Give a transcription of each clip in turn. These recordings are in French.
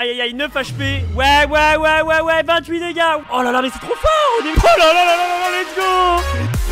Aïe aïe aïe, 9 HP. Ouais, ouais, ouais, ouais, ouais, 28 dégâts. Oh là là, mais c'est trop fort. On est... Oh là là là là là, let's go.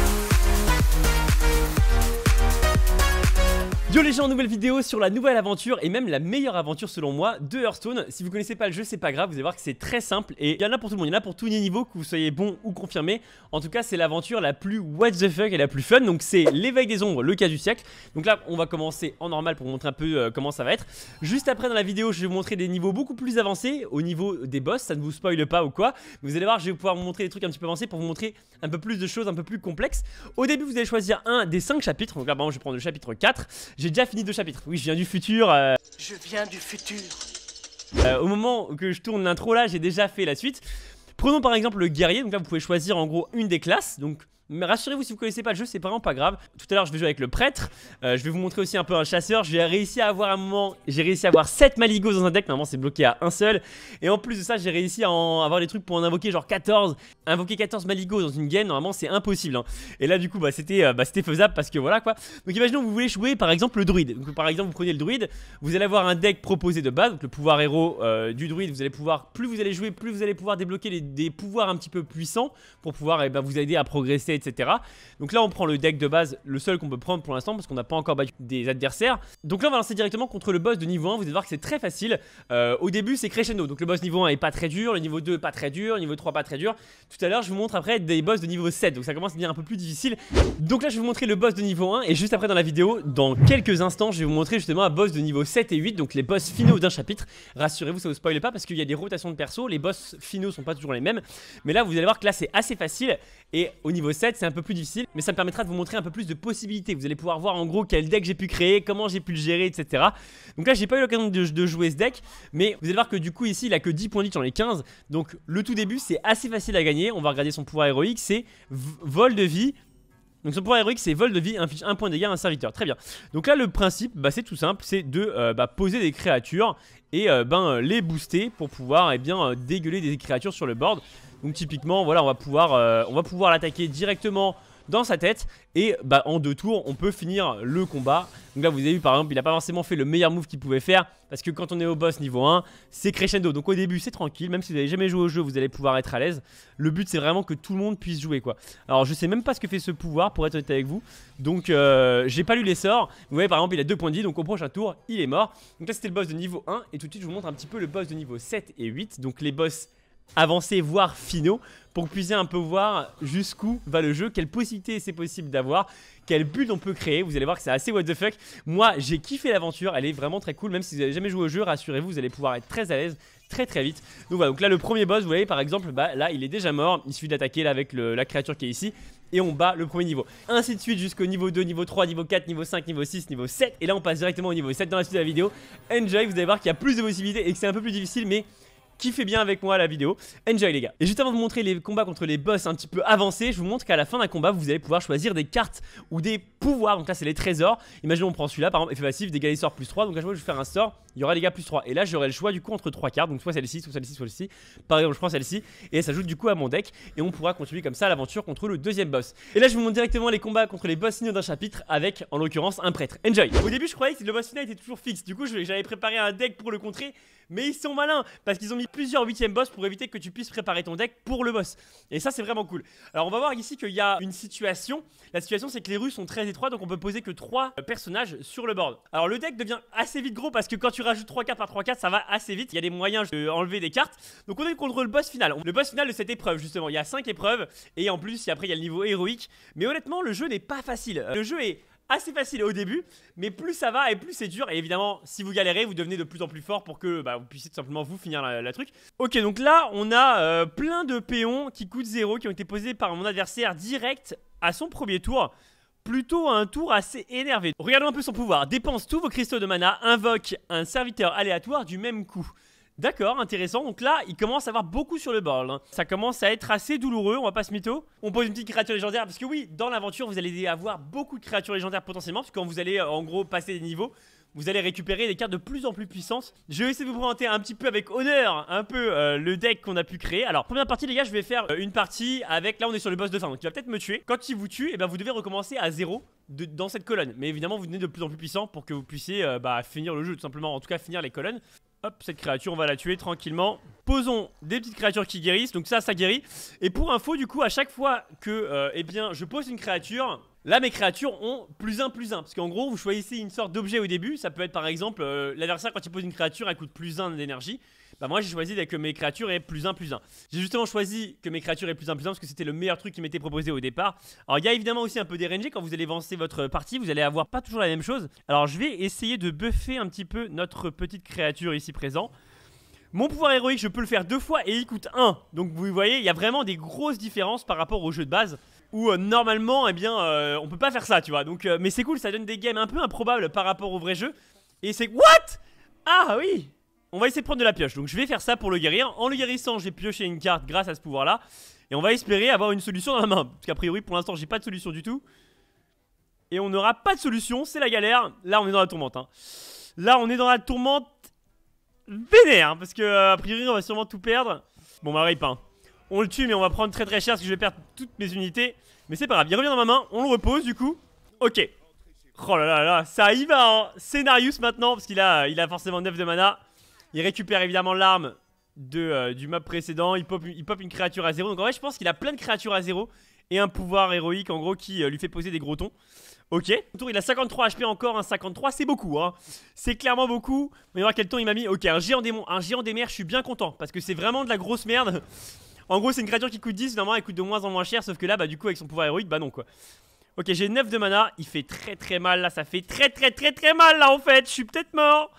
Yo les gens, nouvelle vidéo sur la nouvelle aventure et même la meilleure aventure selon moi de Hearthstone. Si vous connaissez pas le jeu, c'est pas grave, vous allez voir que c'est très simple et il y en a pour tout le monde, il y en a pour tous les niveaux, que vous soyez bon ou confirmé. En tout cas, c'est l'aventure la plus what the fuck et la plus fun. Donc c'est l'éveil des ombres, le cas du siècle. Donc là, on va commencer en normal pour vous montrer un peu euh, comment ça va être. Juste après dans la vidéo, je vais vous montrer des niveaux beaucoup plus avancés au niveau des boss, ça ne vous spoile pas ou quoi. Vous allez voir, je vais pouvoir vous montrer des trucs un petit peu avancés pour vous montrer un peu plus de choses un peu plus complexes. Au début, vous allez choisir un des 5 chapitres. Donc là, par je vais prendre le chapitre 4. J'ai déjà fini deux chapitres. Oui, je viens du futur. Euh. Je viens du futur. Euh, au moment que je tourne l'intro là, j'ai déjà fait la suite. Prenons par exemple le guerrier. Donc là, vous pouvez choisir en gros une des classes. Donc mais rassurez-vous, si vous connaissez pas le jeu, c'est vraiment pas grave. Tout à l'heure, je vais jouer avec le prêtre. Euh, je vais vous montrer aussi un peu un chasseur. J'ai réussi à avoir un moment. J'ai réussi à avoir 7 maligos dans un deck. Normalement, c'est bloqué à un seul. Et en plus de ça, j'ai réussi à avoir des trucs pour en invoquer genre 14. Invoquer 14 maligos dans une game, normalement, c'est impossible. Hein. Et là, du coup, bah, c'était euh, bah faisable parce que voilà quoi. Donc, imaginons, vous voulez jouer par exemple le druide. Donc, par exemple, vous prenez le druide. Vous allez avoir un deck proposé de base. Donc, le pouvoir héros euh, du druide. Vous allez pouvoir. Plus vous allez jouer, plus vous allez pouvoir débloquer des pouvoirs un petit peu puissants pour pouvoir eh ben, vous aider à progresser, donc là, on prend le deck de base, le seul qu'on peut prendre pour l'instant, parce qu'on n'a pas encore battu des adversaires. Donc là, on va lancer directement contre le boss de niveau 1. Vous allez voir que c'est très facile. Euh, au début, c'est crescendo. Donc le boss niveau 1 est pas très dur, le niveau 2 pas très dur, le niveau 3 pas très dur. Tout à l'heure, je vous montre après des boss de niveau 7. Donc ça commence à devenir un peu plus difficile. Donc là, je vais vous montrer le boss de niveau 1. Et juste après, dans la vidéo, dans quelques instants, je vais vous montrer justement un boss de niveau 7 et 8. Donc les boss finaux d'un chapitre. Rassurez-vous, ça vous spoil pas parce qu'il y a des rotations de perso. Les boss finaux sont pas toujours les mêmes. Mais là, vous allez voir que là, c'est assez facile. Et au niveau 7, c'est un peu plus difficile mais ça me permettra de vous montrer un peu plus de possibilités Vous allez pouvoir voir en gros quel deck j'ai pu créer, comment j'ai pu le gérer etc Donc là j'ai pas eu l'occasion de, jouer ce deck mais vous allez voir que du coup ici il a que 10 points de sur les 15 Donc le tout début c'est assez facile à gagner, on va regarder son pouvoir héroïque c'est vol de vie donc son pouvoir héroïque c'est vol de vie, un point de dégâts un serviteur. Très bien. Donc là le principe bah, c'est tout simple, c'est de euh, bah, poser des créatures et euh, ben, euh, les booster pour pouvoir eh bien, dégueuler des créatures sur le board. Donc typiquement voilà on va pouvoir, on va pouvoir l'attaquer directement dans sa tête et bah, en deux tours on peut finir le combat. Donc là vous avez vu par exemple il a pas forcément fait le meilleur move qu'il pouvait faire parce que quand on est au boss niveau 1 c'est crescendo. Donc au début c'est tranquille, même si vous n'avez jamais joué au jeu vous allez pouvoir être à l'aise. Le but c'est vraiment que tout le monde puisse jouer quoi. Alors je sais même pas ce que fait ce pouvoir pour être honnête avec vous. Donc euh, j'ai pas lu les sorts. Vous voyez par exemple il a 2 points de vie donc au prochain tour il est mort. Donc là c'était le boss de niveau 1 et tout de suite je vous montre un petit peu le boss de niveau 7 et 8. Donc les boss avancer voire finaux, pour puiser un peu voir jusqu'où va le jeu, quelles possibilités c'est possible d'avoir, quel but on peut créer. Vous allez voir que c'est assez what the fuck. Moi, j'ai kiffé l'aventure, elle est vraiment très cool. Même si vous n'avez jamais joué au jeu, rassurez-vous, vous allez pouvoir être très à l'aise très très vite. Donc voilà, donc là le premier boss, vous voyez par exemple, bah, là il est déjà mort, il suffit d'attaquer là avec la créature qui est ici et on bat le premier niveau. Ainsi de suite jusqu'au niveau 2, niveau 3, niveau 4, niveau 5, niveau 6, niveau 7 et là on passe directement au niveau 7 dans la suite de la vidéo. Enjoy, vous allez voir qu'il y a plus de possibilités et que c'est un peu plus difficile mais fait bien avec moi la vidéo. Enjoy les gars. Et juste avant de vous montrer les combats contre les boss un petit peu avancés, je vous montre qu'à la fin d'un combat, vous allez pouvoir choisir des cartes ou des pouvoirs. Donc là, c'est les trésors. Imaginons, on prend celui-là, par exemple, effet passif, dégâts des sorts plus 3. Donc à que je vais faire un sort, il y aura les gars plus 3. Et là, j'aurai le choix du coup entre 3 cartes. Donc soit celle-ci, soit celle-ci, soit celle-ci. Par exemple, je prends celle-ci et ça s'ajoute du coup à mon deck. Et on pourra continuer comme ça l'aventure contre le deuxième boss. Et là, je vous montre directement les combats contre les boss signaux d'un chapitre avec, en l'occurrence, un prêtre. Enjoy. Au début, je croyais que le boss final était toujours fixe. Du coup, j'avais préparé un deck pour le contrer. Mais ils sont malins parce qu'ils ont mis plusieurs huitièmes boss pour éviter que tu puisses préparer ton deck pour le boss. Et ça, c'est vraiment cool. Alors, on va voir ici qu'il y a une situation. La situation, c'est que les rues sont très étroites, donc on peut poser que trois euh, personnages sur le board. Alors, le deck devient assez vite gros parce que quand tu rajoutes 3 cartes par 3 cartes, ça va assez vite. Il y a des moyens de d'enlever euh, des cartes. Donc, on est contre le boss final. Le boss final de cette épreuve, justement. Il y a cinq épreuves et en plus, après, il y a le niveau héroïque. Mais honnêtement, le jeu n'est pas facile. Euh, le jeu est assez facile au début, mais plus ça va et plus c'est dur. Et évidemment, si vous galérez, vous devenez de plus en plus fort pour que bah, vous puissiez simplement vous finir la, truc. Ok, donc là, on a euh, plein de péons qui coûtent 0, qui ont été posés par mon adversaire direct à son premier tour plutôt un tour assez énervé. Regardons un peu son pouvoir. Dépense tous vos cristaux de mana, invoque un serviteur aléatoire du même coup. D'accord, intéressant. Donc là, il commence à avoir beaucoup sur le bord. Hein. Ça commence à être assez douloureux, on va pas se mytho. On pose une petite créature légendaire parce que oui, dans l'aventure, vous allez avoir beaucoup de créatures légendaires potentiellement parce que quand vous allez euh, en gros passer des niveaux, vous allez récupérer des cartes de plus en plus puissantes. Je vais essayer de vous présenter un petit peu avec honneur un peu euh, le deck qu'on a pu créer. Alors, première partie, les gars, je vais faire euh, une partie avec. Là, on est sur le boss de fin, donc il va peut-être me tuer. Quand il vous tue, eh ben, vous devez recommencer à zéro dans cette colonne. Mais évidemment, vous devenez de plus en plus puissant pour que vous puissiez bah, finir le jeu, tout simplement. En tout cas, finir les colonnes. Hop, cette créature, on va la tuer tranquillement. Posons des petites créatures qui guérissent, donc ça, ça guérit. Et pour info, du coup, à chaque fois que euh, eh bien, je pose une créature, là, mes créatures ont plus 1, plus 1. Parce qu'en gros, vous choisissez une sorte d'objet au début. Ça peut être, par exemple, euh, l'adversaire, quand il pose une créature, elle coûte plus 1 d'énergie bah moi j'ai choisi que mes créatures aient plus 1 plus 1. J'ai justement choisi que mes créatures aient plus 1 plus 1 parce que c'était le meilleur truc qui m'était proposé au départ. Alors il y a évidemment aussi un peu des quand vous allez avancer votre partie, vous allez avoir pas toujours la même chose. Alors je vais essayer de buffer un petit peu notre petite créature ici présent. Mon pouvoir héroïque, je peux le faire deux fois et il coûte 1. Donc vous voyez, il y a vraiment des grosses différences par rapport au jeu de base où euh, normalement, eh bien, euh, on peut pas faire ça, tu vois. Donc, euh, mais c'est cool, ça donne des games un peu improbables par rapport au vrai jeu. Et c'est what Ah oui on va essayer de prendre de la pioche. Donc je vais faire ça pour le guérir. En le guérissant, j'ai pioché une carte grâce à ce pouvoir-là. Et on va espérer avoir une solution dans la main. Parce qu'a priori, pour l'instant, j'ai pas de solution du tout. Et on n'aura pas de solution, c'est la galère. Là, on est dans la tourmente. Hein. Là, on est dans la tourmente vénère. Hein, parce que, euh, a priori, on va sûrement tout perdre. Bon, bah, hein. rape, On le tue, mais on va prendre très très cher parce que je vais perdre toutes mes unités. Mais c'est pas grave, il revient dans ma main. On le repose, du coup. Ok. Oh là là là, ça y va, hein. Scénarius maintenant, parce qu'il a, il a forcément 9 de mana. Il récupère évidemment l'arme euh, du map précédent. Il pop, une créature à zéro. Donc en vrai, je pense qu'il a plein de créatures à zéro et un pouvoir héroïque en gros qui euh, lui fait poser des gros tons. Ok. Tour, il a 53 HP encore, un 53, c'est beaucoup, hein. C'est clairement beaucoup. On va voir quel ton il m'a mis. Ok, un géant démon, un géant des mers, je suis bien content parce que c'est vraiment de la grosse merde. En gros, c'est une créature qui coûte 10, normalement elle coûte de moins en moins cher, sauf que là, bah du coup, avec son pouvoir héroïque, bah non quoi. Ok, j'ai 9 de mana, il fait très très mal là, ça fait très très très très mal là en fait, je suis peut-être mort.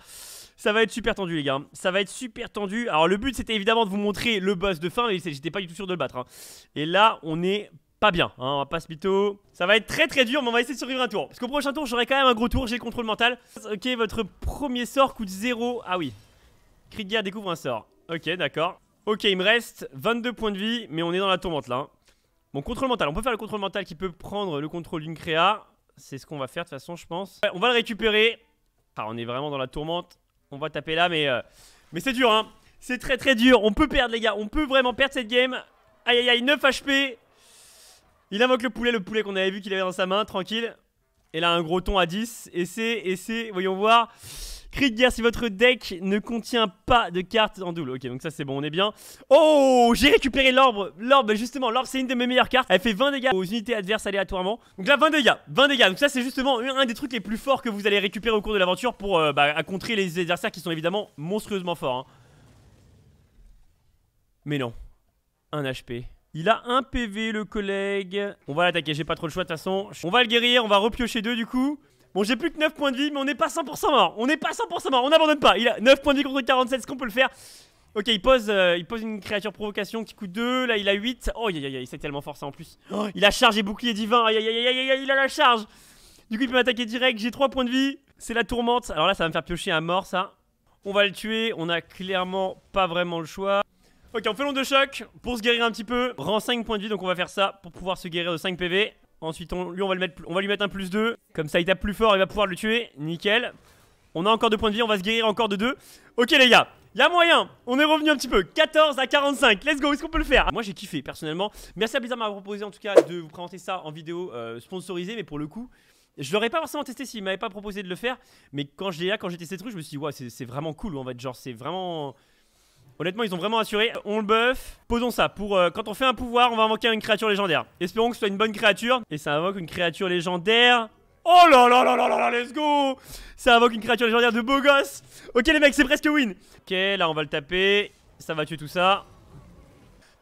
Ça va être super tendu, les gars. Ça va être super tendu. Alors, le but, c'était évidemment de vous montrer le boss de fin, mais j'étais pas du tout sûr de le battre. Hein. Et là, on est pas bien, hein. on va pas se Ça va être très très dur, mais on va essayer de survivre un tour. Parce qu'au prochain tour, j'aurai quand même un gros tour, j'ai le contrôle mental. Ok, votre premier sort coûte 0. Ah oui. Krigia découvre un sort. Ok, d'accord. Ok, il me reste 22 points de vie, mais on est dans la tourmente là. Hein. Bon, contrôle mental. On peut faire le contrôle mental qui peut prendre le contrôle d'une créa. C'est ce qu'on va faire de toute façon, je pense. on va le récupérer. Ah, on est vraiment dans la tourmente on va taper là, mais, euh, mais c'est dur, hein. C'est très très dur. On peut perdre, les gars. On peut vraiment perdre cette game. Aïe aïe aïe, 9 HP. Il invoque le poulet, le poulet qu'on avait vu qu'il avait dans sa main, tranquille. Et là, un gros ton à 10. Et c'est, voyons voir. Cri de guerre si votre deck ne contient pas de cartes en double. Ok, donc ça c'est bon, on est bien. Oh, j'ai récupéré l'orbe. L'orbe, justement, l'orbe c'est une de mes meilleures cartes. Elle fait 20 dégâts aux unités adverses aléatoirement. Donc là, 20 dégâts, 20 dégâts. Donc ça c'est justement un des trucs les plus forts que vous allez récupérer au cours de l'aventure pour euh, bah, à contrer les adversaires qui sont évidemment monstrueusement forts. Hein. Mais non, un HP. Il a un PV le collègue. On va l'attaquer, j'ai pas trop le choix de toute façon. On va le guérir, on va repiocher deux du coup. Bon, j'ai plus que 9 points de vie, mais on n'est pas 100% mort. On n'est pas 100% mort, on n'abandonne pas. Il a 9 points de vie contre 47, ce qu'on peut le faire Ok, il pose, euh, il pose une créature provocation qui coûte 2. Là, il a 8. Oh, aïe, aïe, tellement fort en plus. il a charge et bouclier divin. Aïe, aïe, aïe, aïe, il a la charge. Du coup, il peut m'attaquer direct. J'ai 3 points de vie. C'est la tourmente. Alors là, ça va me faire piocher à mort ça. On va le tuer. On a clairement pas vraiment le choix. Ok, on fait l'onde de choc pour se guérir un petit peu. Rend 5 points de vie, donc on va faire ça pour pouvoir se guérir de 5 PV. Ensuite, on, lui, on va, le mettre, on va lui mettre un plus 2. Comme ça, il tape plus fort, il va pouvoir le tuer. Nickel. On a encore 2 points de vie, on va se guérir encore de 2. Ok, les gars, il y a moyen. On est revenu un petit peu. 14 à 45. Let's go, est-ce qu'on peut le faire Moi, j'ai kiffé, personnellement. Merci à Blizzard m'avoir proposé, en tout cas, de vous présenter ça en vidéo euh, sponsorisée. Mais pour le coup, je l'aurais pas forcément testé s'il m'avait pas proposé de le faire. Mais quand je quand j'ai testé ce truc, je me suis dit, ouais, c'est vraiment cool. En fait, genre, c'est vraiment. Honnêtement, ils ont vraiment assuré. On le buff. Posons ça. Pour euh, quand on fait un pouvoir, on va invoquer une créature légendaire. Espérons que ce soit une bonne créature. Et ça invoque une créature légendaire. Oh là là là là là là, let's go Ça invoque une créature légendaire de beau gosse Ok les mecs, c'est presque win Ok, là on va le taper, ça va tuer tout ça.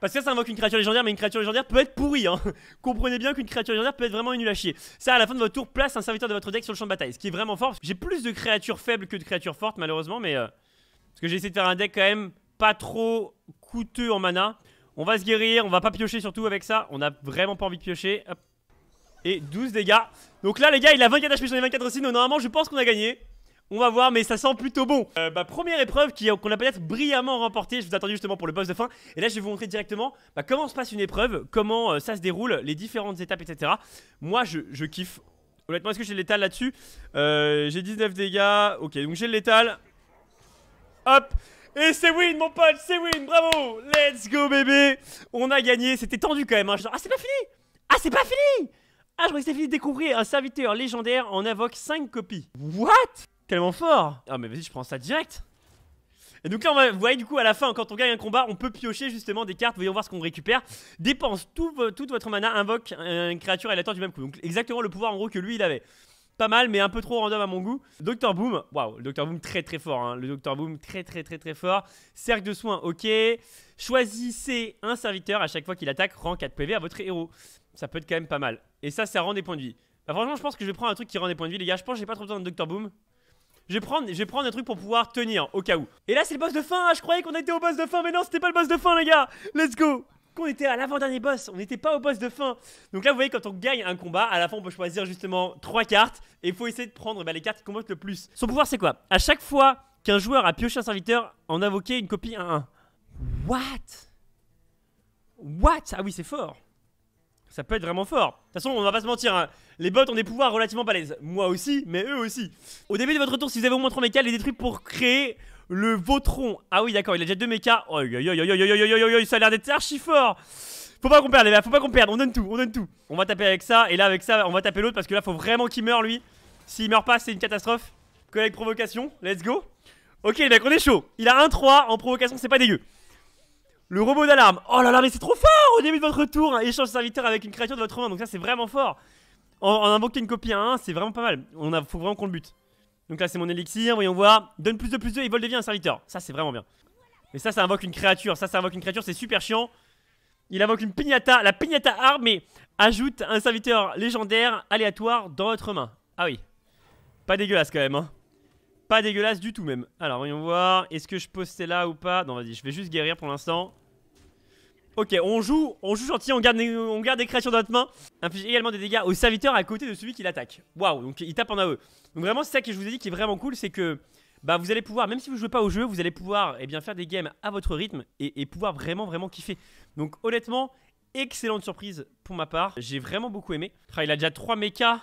Parce que ça, invoque une créature légendaire, mais une créature légendaire peut être pourrie. Hein. Comprenez bien qu'une créature légendaire peut être vraiment une à chier. Ça, à la fin de votre tour, place un serviteur de votre deck sur le champ de bataille, ce qui est vraiment fort. J'ai plus de créatures faibles que de créatures fortes, malheureusement, mais... Euh, parce que j'ai essayé de faire un deck quand même pas trop coûteux en mana. On va se guérir, on va pas piocher surtout avec ça. On a vraiment pas envie de piocher. Et 12 dégâts. Donc là, les gars, il a 24 HP, sur les 24 aussi. normalement, je pense qu'on a gagné. On va voir, mais ça sent plutôt bon. Euh, bah, première épreuve euh, qu'on a peut-être brillamment remporté Je vous attendais justement pour le boss de fin. Et là, je vais vous montrer directement bah, comment se passe une épreuve, comment euh, ça se déroule, les différentes étapes, etc. Moi, je, kiffe. Honnêtement, est-ce que j'ai l'étal là-dessus J'ai 19 dégâts. Ok, donc j'ai l'étal. Hop et c'est win, mon pote, c'est win, bravo Let's go, bébé On a gagné, c'était tendu quand même. Hein. Ah, c'est pas fini Ah, c'est pas fini Ah, je crois que c'était fini. découvrir un serviteur légendaire en invoque 5 copies. What Tellement fort Ah, mais vas-y, je prends ça direct et donc là, on vous voyez du coup à la fin, quand on gagne un combat, on peut piocher justement des cartes. Voyons voir ce qu'on récupère. Dépense tout, toute votre mana, invoque euh, une créature la aléatoire du même coup. Donc exactement le pouvoir en gros que lui il avait pas mal, mais un peu trop random à mon goût. Docteur Boom, waouh, le Docteur Boom très très fort. Hein. Le Docteur Boom très très très très fort. Cercle de soins, ok. Choisissez un serviteur à chaque fois qu'il attaque, rend 4 PV à votre héros. Ça peut être quand même pas mal. Et ça, ça rend des points de vie. Bah, franchement, je pense que je vais prendre un truc qui rend des points de vie, les gars. Je pense que j'ai pas trop besoin de Docteur Boom. Je vais, prendre, je vais prendre un truc pour pouvoir tenir au cas où. Et là, c'est le boss de fin. Hein. Je croyais qu'on était au boss de fin, mais non, c'était pas le boss de fin, les gars. Let's go qu'on était à l'avant-dernier boss, on n'était pas au boss de fin. Donc là, vous voyez, quand on gagne un combat, à la fin, on peut choisir justement trois cartes et il faut essayer de prendre bah, les cartes qui combattent le plus. Son pouvoir, c'est quoi À chaque fois qu'un joueur a pioché un serviteur, en invoquer une copie 1-1. What What Ah oui, c'est fort. Ça peut être vraiment fort. De toute façon, on va pas se mentir, hein. les bots ont des pouvoirs relativement balèzes. Moi aussi, mais eux aussi. Au début de votre tour, si vous avez au moins 3 méca, les détruits pour créer le Vautron. Ah oui, d'accord, il a déjà deux mechas. Oh, ça a l'air d'être archi fort. Faut pas qu'on perde, les gars, faut pas qu'on perde. On donne tout, on donne tout. On va taper avec ça, et là, avec ça, on va taper l'autre parce que là, faut vraiment qu'il meure, lui. S'il meurt pas, c'est une catastrophe. Collègue provocation, let's go. Ok, les mecs, on est chaud. Il a 1-3 en provocation, c'est pas dégueu. Le robot d'alarme. Oh là là, mais c'est trop fort au début de votre tour. Hein. échange serviteur avec une créature de votre main, donc ça, c'est vraiment fort. En, invoquant une copie à 1, c'est vraiment pas mal. On a, faut vraiment qu'on le bute. Donc là, c'est mon élixir. Voyons voir. Donne plus de plus de et vole devient un serviteur. Ça, c'est vraiment bien. Mais ça, ça invoque une créature. Ça, ça invoque une créature. C'est super chiant. Il invoque une piñata La piñata arme, ajoute un serviteur légendaire aléatoire dans votre main. Ah oui. Pas dégueulasse quand même. Hein. Pas dégueulasse du tout même. Alors, voyons voir. Est-ce que je pose celle-là ou pas Non, vas-y, je vais juste guérir pour l'instant. Ok, on joue, on joue gentil, on garde, des créatures dans notre main. Inflige également des dégâts au serviteur à côté de celui qui l'attaque. Waouh, donc il tape en AE. Donc vraiment, c'est ça que je vous ai dit qui est vraiment cool, c'est que bah, vous allez pouvoir, même si vous jouez pas au jeu, vous allez pouvoir eh bien, faire des games à votre rythme et, pouvoir vraiment, vraiment kiffer. Donc honnêtement, excellente surprise pour ma part. J'ai vraiment beaucoup aimé. il a déjà 3 mechas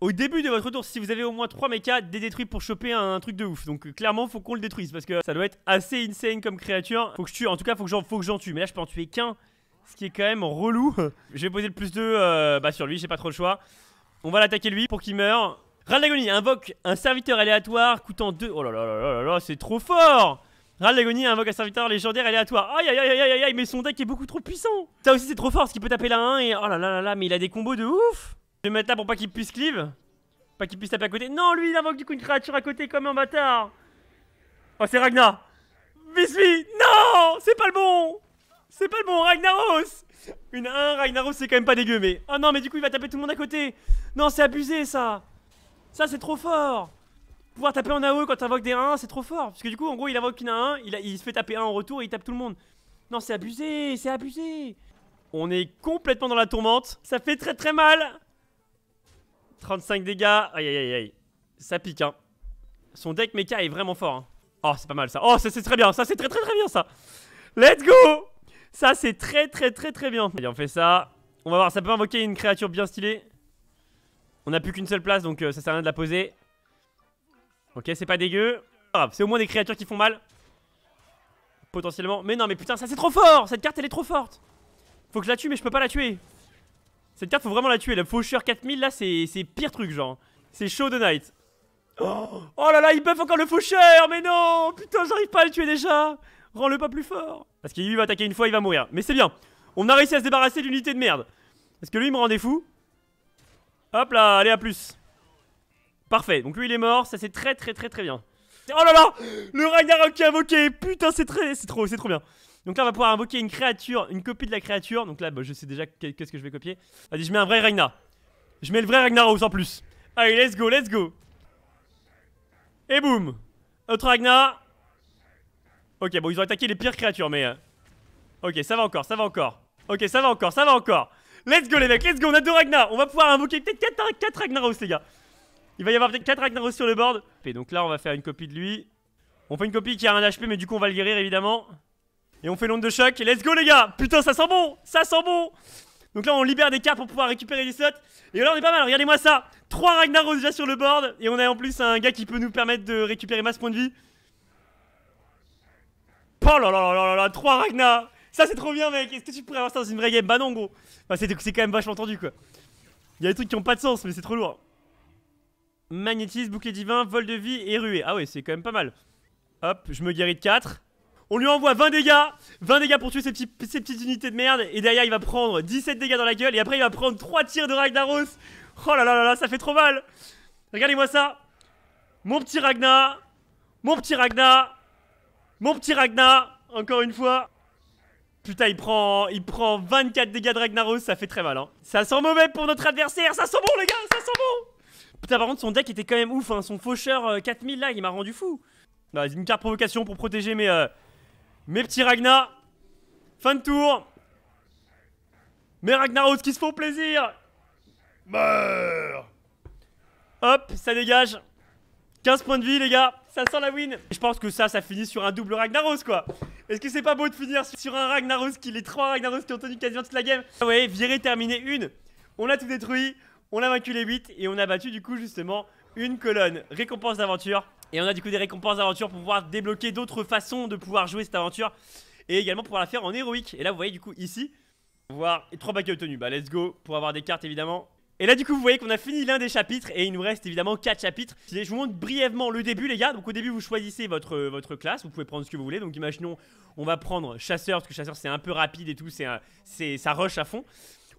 au début de votre tour, si vous avez au moins 3 mechas, des détruits pour choper un, truc de ouf. Donc euh, clairement, faut qu'on le détruise parce que ça doit être assez insane comme créature. Faut que je tue, en tout cas, faut que j'en, faut que j'en tue. Mais là, je peux en tuer qu'un, ce qui est quand même relou. je vais poser le plus 2 euh, bah, sur lui, j'ai pas trop le choix. On va l'attaquer lui pour qu'il meure. d'agonie invoque un serviteur aléatoire coûtant 2. Oh là là là là là, c'est trop fort! d'agonie invoque un serviteur légendaire aléatoire. Aïe aïe aïe aïe aïe, mais son deck est beaucoup trop puissant! Ça aussi, c'est trop fort parce qu'il peut taper la 1 et. Oh là là là là, mais il a des combos de ouf! Je vais mettre là pour pas qu'il puisse cleave. Pas qu'il puisse taper à côté. Non, lui, il invoque du coup une créature à côté comme un bâtard. Oh, c'est Ragnar. Bisbee Non C'est pas le bon C'est pas le bon, Ragnaros Une 1, Ragnaros, c'est quand même pas dégueu, mais... Oh non, mais du coup, il va taper tout le monde à côté Non, c'est abusé, ça Ça, c'est trop fort Pouvoir taper en AOE quand t'invoques des 1, c'est trop fort Parce que du coup, en gros, il invoque une 1, il, il se fait taper 1 en retour et il tape tout le monde. Non, c'est abusé C'est abusé On est complètement dans la tourmente. Ça fait très très mal 35 dégâts. Aïe, aïe, aïe, aïe. Ça pique, hein. Son deck mecha est vraiment fort. Hein. Oh, c'est pas mal ça. Oh, c'est très bien. Ça, c'est très, très, très bien ça. Let's go. Ça, c'est très, très, très, très bien. Allez, on fait ça. On va voir. Ça peut invoquer une créature bien stylée. On n'a plus qu'une seule place, donc euh, ça sert à rien de la poser. Ok, c'est pas dégueu. Ah, c'est au moins des créatures qui font mal. Potentiellement. Mais non, mais putain, ça, c'est trop fort. Cette carte, elle est trop forte. Faut que je la tue, mais je peux pas la tuer. Cette carte, faut vraiment la tuer. La faucheur 4000, là, c'est pire truc, genre. C'est show de night. Oh, oh, là là, il buff encore le faucheur Mais non Putain, j'arrive pas à le tuer déjà Rends-le pas plus fort Parce qu'il va attaquer une fois, il va mourir. Mais c'est bien. On a réussi à se débarrasser de l'unité de merde. Parce que lui, il me rendait fou. Hop là, allez, à plus. Parfait. Donc lui, il est mort. Ça, c'est très, très, très, très bien. Oh là là Le Ragnarok qui a invoqué Putain, c'est très... C'est trop, c'est trop bien. Donc là, on va pouvoir invoquer une créature, une copie de la créature. Donc là, bah, je sais déjà qu'est-ce que je vais copier. Vas-y, je mets un vrai Ragna. Je mets le vrai Ragnaros en plus. Allez, let's go, let's go. Et boum. Autre Ragna. Ok, bon, ils ont attaqué les pires créatures, mais... Euh, ok, ça va encore, ça va encore. Ok, ça va encore, ça va encore. Let's go, les mecs, let's go, on a deux Ragnar. On va pouvoir invoquer peut-être 4, hein, Ragnaros, les gars. Il va y avoir peut-être 4 Ragnaros sur le board. Et donc là, on va faire une copie de lui. On fait une copie qui a un HP, mais du coup, on va le guérir, évidemment. Et on fait l'onde de choc. Et let's go, les gars. Putain, ça sent bon. Ça sent bon. Donc là, on libère des cartes pour pouvoir récupérer les slots. Et là, on est pas mal. Regardez-moi ça. 3 Ragnaros déjà sur le board. Et on a en plus un gars qui peut nous permettre de récupérer masse points de vie. Oh là là là là là 3 Ragna Ça c'est trop bien mec Est-ce que tu pourrais avoir ça dans une vraie game Bah non gros bah, c'est quand même vachement tendu quoi Il y a des trucs qui ont pas de sens mais c'est trop lourd Magnétisme, bouclier divin, vol de vie et ruée Ah ouais c'est quand même pas mal Hop je me guéris de 4 on lui envoie 20 dégâts 20 dégâts pour tuer ces, petites unités de merde Et derrière il va prendre 17 dégâts dans la gueule Et après il va prendre 3 tirs de Ragnaros Oh là là là là, ça fait trop mal Regardez-moi ça Mon petit Ragnar Mon petit Ragnar Mon petit Ragnar Encore une fois Putain, il prend, il prend 24 dégâts de Ragnaros, ça fait très mal. Hein. Ça sent mauvais pour notre adversaire, ça sent bon les gars, ça sent bon Putain, par contre, son deck était quand même ouf, hein. son faucheur 4000 euh, là, il m'a rendu fou. Bah, une carte provocation pour protéger mes, euh, mes petits Ragna. Fin de tour. Mes Ragnaros qui se font plaisir. Meurs. Hop, ça dégage. 15 points de vie, les gars. Ça sent la win. Je pense que ça, ça finit sur un double Ragnaros, quoi. Est-ce que c'est pas beau de finir sur un Ragnaros qui les trois Ragnaros qui ont tenu quasiment toute la game Vous ah voyez, virer, terminer une. On a tout détruit. On a vaincu les 8 et on a battu du coup justement une colonne. Récompense d'aventure et on a du coup des récompenses d'aventure pour pouvoir débloquer d'autres façons de pouvoir jouer cette aventure. Et également pour pouvoir la faire en héroïque. Et là, vous voyez du coup ici, voir trois paquets obtenus. Bah, let's go pour avoir des cartes évidemment. Et là du coup vous voyez qu'on a fini l'un des chapitres et il nous reste évidemment 4 chapitres Je vous montre brièvement le début les gars Donc au début vous choisissez votre, euh, votre classe, vous pouvez prendre ce que vous voulez Donc imaginons on va prendre chasseur parce que chasseur c'est un peu rapide et tout, c'est ça rush à fond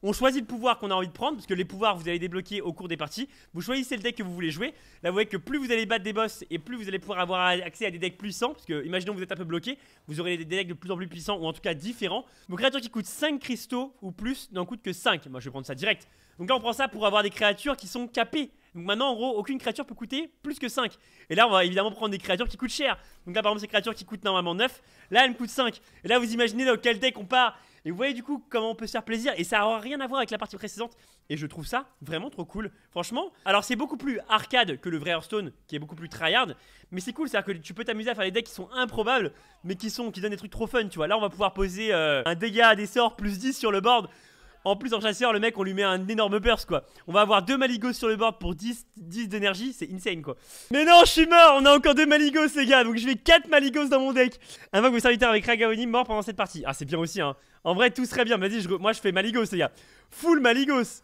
on choisit le pouvoir qu'on a envie de prendre, parce que les pouvoirs vous allez débloquer au cours des parties. Vous choisissez le deck que vous voulez jouer. Là, vous voyez que plus vous allez battre des boss et plus vous allez pouvoir avoir accès à des decks puissants, parce que imaginons que vous êtes un peu bloqué, vous aurez des decks de plus en plus puissants ou en tout cas différents. Vos créatures qui coûtent 5 cristaux ou plus n'en coûtent que 5. Moi, je vais prendre ça direct. Donc là, on prend ça pour avoir des créatures qui sont capées. Donc maintenant, en gros, aucune créature peut coûter plus que 5. Et là, on va évidemment prendre des créatures qui coûtent cher. Donc là, par exemple, ces créatures qui coûtent normalement 9, là, elles me coûtent 5. Et là, vous imaginez dans quel deck on part et vous voyez du coup comment on peut se faire plaisir et ça aura rien à voir avec la partie précédente et je trouve ça vraiment trop cool. Franchement, alors c'est beaucoup plus arcade que le vrai Hearthstone qui est beaucoup plus tryhard, mais c'est cool, c'est-à-dire que tu peux t'amuser à faire des decks qui sont improbables mais qui sont qui donnent des trucs trop fun, tu vois. Là, on va pouvoir poser euh, un dégât à des sorts plus 10 sur le board en plus, en chasseur, le mec, on lui met un énorme burst, quoi. On va avoir deux Maligos sur le board pour 10, 10 d'énergie. C'est insane, quoi. Mais non, je suis mort. On a encore deux Maligos, les gars. Donc, je vais 4 Maligos dans mon deck. Un vous serviteurs avec Ragaoni, mort pendant cette partie. Ah, c'est bien aussi, hein. En vrai, tout serait bien. Vas-y, moi, je fais Maligos, les gars. Full Maligos.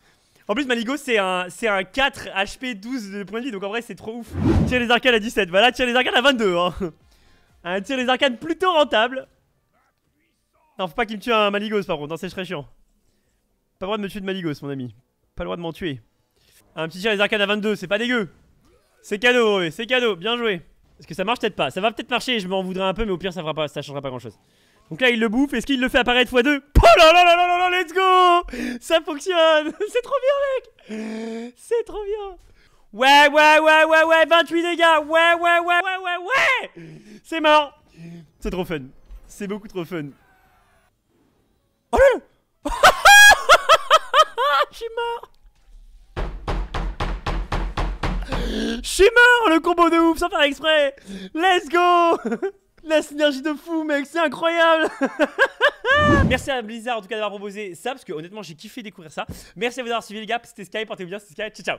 En plus, Maligos, c'est un, un 4 HP 12 de points de vie. Donc, en vrai, c'est trop ouf. Tire les arcades à 17. Voilà, tire les arcades à 22, hein. Un tire les arcades plutôt rentable. Non, faut pas qu'il me tue un Maligos, par contre. Non, c'est très chiant. Pas le droit de me tuer de Maligos, mon ami. Pas le droit de m'en tuer. Un petit tir des arcades à 22, c'est pas dégueu. C'est cadeau, ouais, c'est cadeau, bien joué. Est-ce que ça marche peut-être pas Ça va peut-être marcher, je m'en voudrais un peu, mais au pire, ça, ne pas, changera pas grand-chose. Donc là, il le bouffe. Est-ce qu'il le fait apparaître x2 Oh là là là là là là, let's go Ça fonctionne C'est trop bien, mec C'est trop bien Ouais, ouais, ouais, ouais, ouais 28 dégâts Ouais, ouais, ouais, ouais, ouais, ouais C'est mort C'est trop fun. C'est beaucoup trop fun. Oh là là Ah, je suis mort Je suis mort le combo de ouf sans faire exprès Let's go La synergie de fou mec, c'est incroyable Merci à Blizzard en tout cas d'avoir proposé ça parce que honnêtement j'ai kiffé découvrir ça. Merci à vous d'avoir suivi les gars, c'était Sky, portez-vous bien, c'était Sky, ciao ciao